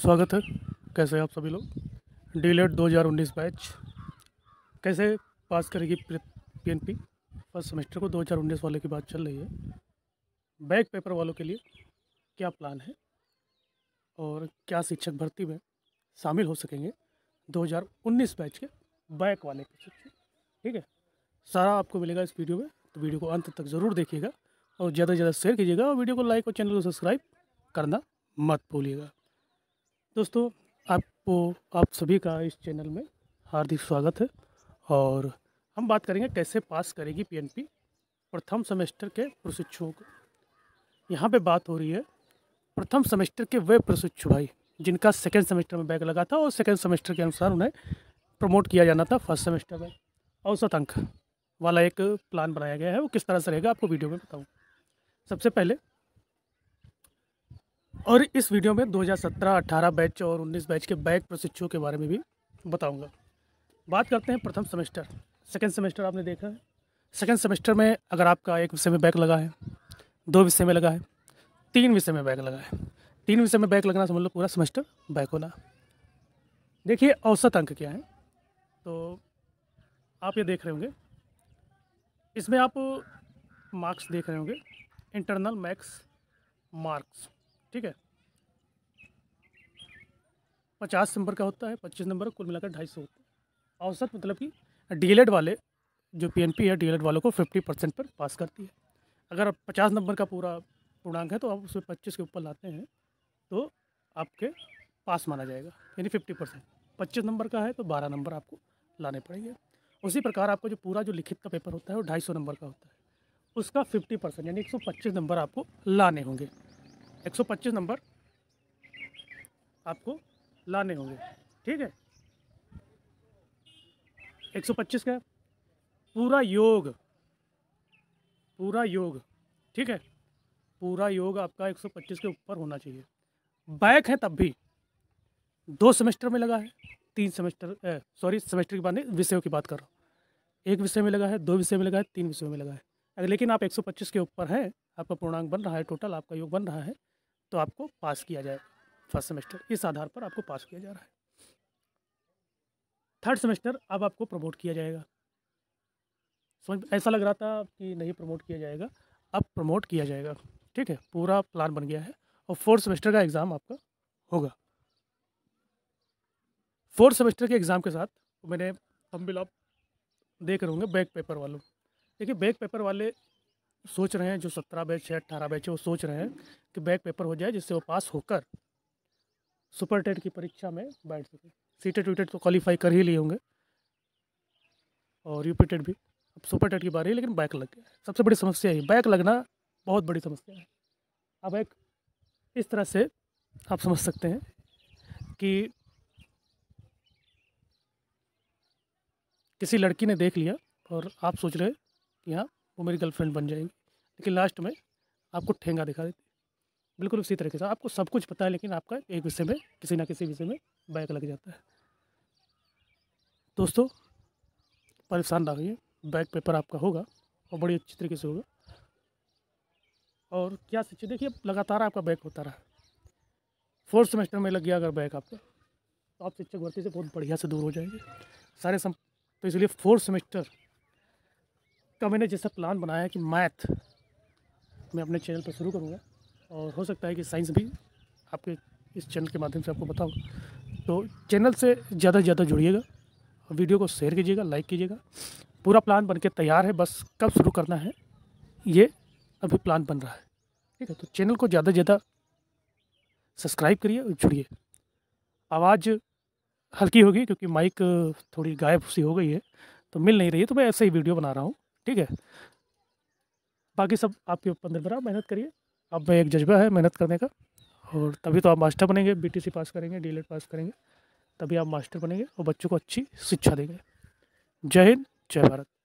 स्वागत है कैसे आप सभी लोग डीलेट e 2019 बैच कैसे पास करेगी पीएनपी फर्स्ट सेमेस्टर को 2019 वाले की बात चल रही है बैक पेपर वालों के लिए क्या प्लान है और क्या शिक्षक भर्ती में शामिल हो सकेंगे 2019 बैच के बैक वाले शिक्षक ठीक है सारा आपको मिलेगा इस वीडियो में तो वीडियो को अंत तक ज़रूर देखिएगा और ज़्यादा से ज़्यादा शेयर कीजिएगा और वीडियो को लाइक और चैनल को सब्सक्राइब करना मत भूलिएगा दोस्तों आपको आप सभी का इस चैनल में हार्दिक स्वागत है और हम बात करेंगे कैसे पास करेगी पीएनपी प्रथम सेमेस्टर के प्रशिक्षुओं को यहाँ पे बात हो रही है प्रथम सेमेस्टर के वे प्रशिक्षु भाई जिनका सेकेंड सेमेस्टर में बैग लगा था और सेकेंड सेमेस्टर के अनुसार उन्हें प्रमोट किया जाना था फर्स्ट सेमेस्टर में औसत अंक वाला एक प्लान बनाया गया है वो किस तरह से रहेगा आपको वीडियो में बताऊँ सबसे पहले और इस वीडियो में 2017, 18 बैच और 19 बैच के बैक प्रशिक्षुओं के बारे में भी बताऊंगा बात करते हैं प्रथम सेमेस्टर सेकेंड सेमेस्टर आपने देखा है सेकेंड सेमेस्टर में अगर आपका एक विषय में बैक लगा है दो विषय में लगा है तीन विषय में बैक लगा है तीन विषय में बैक लगना समझ लो पूरा सेमेस्टर बैक होना देखिए औसत अंक क्या है तो आप ये देख रहे होंगे इसमें आप मार्क्स देख रहे होंगे इंटरनल मैक्स मार्क्स ठीक है पचास नंबर का होता है पच्चीस नंबर कुल मिलाकर ढाई सौ होता है औसत मतलब कि डीएलएड वाले जो पीएनपी है डीएलएड वालों को फिफ्टी परसेंट पर पास करती है अगर पचास नंबर का पूरा पूर्णांक है तो आप उसमें पच्चीस के ऊपर लाते हैं तो आपके पास माना जाएगा यानी फिफ्टी परसेंट पच्चीस नंबर का है तो बारह नंबर आपको लाने पड़ेंगे उसी प्रकार आपको जो पूरा जो लिखित का पेपर होता है वो ढाई सौ नंबर का होता है उसका फिफ्टी परसेंट यानी एक सौ पच्चीस नंबर आपको लाने होंगे 125 नंबर आपको लाने होंगे ठीक है 125 का पूरा योग पूरा योग ठीक है पूरा योग आपका 125 के ऊपर होना चाहिए बैक है तब भी दो सेमेस्टर में लगा है तीन सेमेस्टर सॉरी सेमेस्टर की बात नहीं विषयों की बात कर रहा हूँ एक विषय में लगा है दो विषय में लगा है तीन विषयों में लगा है लेकिन आप 125 के ऊपर हैं आपका पूर्णांक बन रहा है टोटल आपका योग बन रहा है तो आपको पास किया जाए फर्स्ट सेमेस्टर इस आधार पर आपको पास किया जा रहा है थर्ड सेमेस्टर अब आपको प्रमोट किया जाएगा समझ ऐसा लग रहा था कि नहीं प्रमोट किया जाएगा अब प्रमोट किया जाएगा ठीक है पूरा प्लान बन गया है और फोर्थ सेमेस्टर का एग्ज़ाम आपका होगा फोर्थ सेमेस्टर के एग्ज़ाम के साथ मैंने बिल आप देख रहे होंगे बैक पेपर वालों देखिए बैक पेपर वाले सोच रहे हैं जो सत्रह बैच है अट्ठारह बैच है वो सोच रहे हैं कि बैक पेपर हो जाए जिससे वो पास होकर सुपर टेट की परीक्षा में बैठ सकें सी टेट वीटेट तो क्वालिफाई कर ही लिए होंगे और यू टेट भी अब सुपर टेट की बारी है लेकिन बैक लग गया सबसे बड़ी समस्या है बैक लगना बहुत बड़ी समस्या है अब एक इस तरह से आप समझ सकते हैं कि किसी लड़की ने देख लिया और आप सोच रहे कि यहाँ वो मेरी गर्लफ्रेंड बन जाएगी लेकिन लास्ट में आपको ठेंगा दिखा देती बिल्कुल उसी तरीके से आपको सब कुछ पता है लेकिन आपका एक विषय में किसी ना किसी विषय में बैक लग जाता है दोस्तों परेशान ना होइए बैक पेपर आपका होगा और बड़ी अच्छी तरीके से होगा और क्या सिचुएशन देखिए लगातार आपका बैक होता रहा फोर्थ सेमेस्टर में लग गया अगर बैक आपका तो आप शिक्षक भर्ती से बहुत बढ़िया से दूर हो जाएंगे सारे सम तो इसलिए फोर्थ सेमेस्टर का मैंने जैसा प्लान बनाया है कि मैथ मैं अपने चैनल पर शुरू करूँगा और हो सकता है कि साइंस भी आपके इस चैनल के माध्यम से आपको बताऊँ तो चैनल से ज़्यादा से ज़्यादा जुड़िएगा वीडियो को शेयर कीजिएगा लाइक कीजिएगा पूरा प्लान बन के तैयार है बस कब शुरू करना है ये अभी प्लान बन रहा है ठीक है तो चैनल को ज़्यादा से ज़्यादा सब्सक्राइब करिए और जुड़िए आवाज़ हल्की होगी क्योंकि माइक थोड़ी गायब सी हो गई है तो मिल नहीं रही है तो मैं ऐसे ही वीडियो बना रहा हूँ ठीक है बाकी सब आपके ऊपर निर्भर है मेहनत करिए अब एक जज्बा है मेहनत करने का और तभी तो आप मास्टर बनेंगे बीटीसी पास करेंगे डी e पास करेंगे तभी आप मास्टर बनेंगे और बच्चों को अच्छी शिक्षा देंगे जय हिंद जय भारत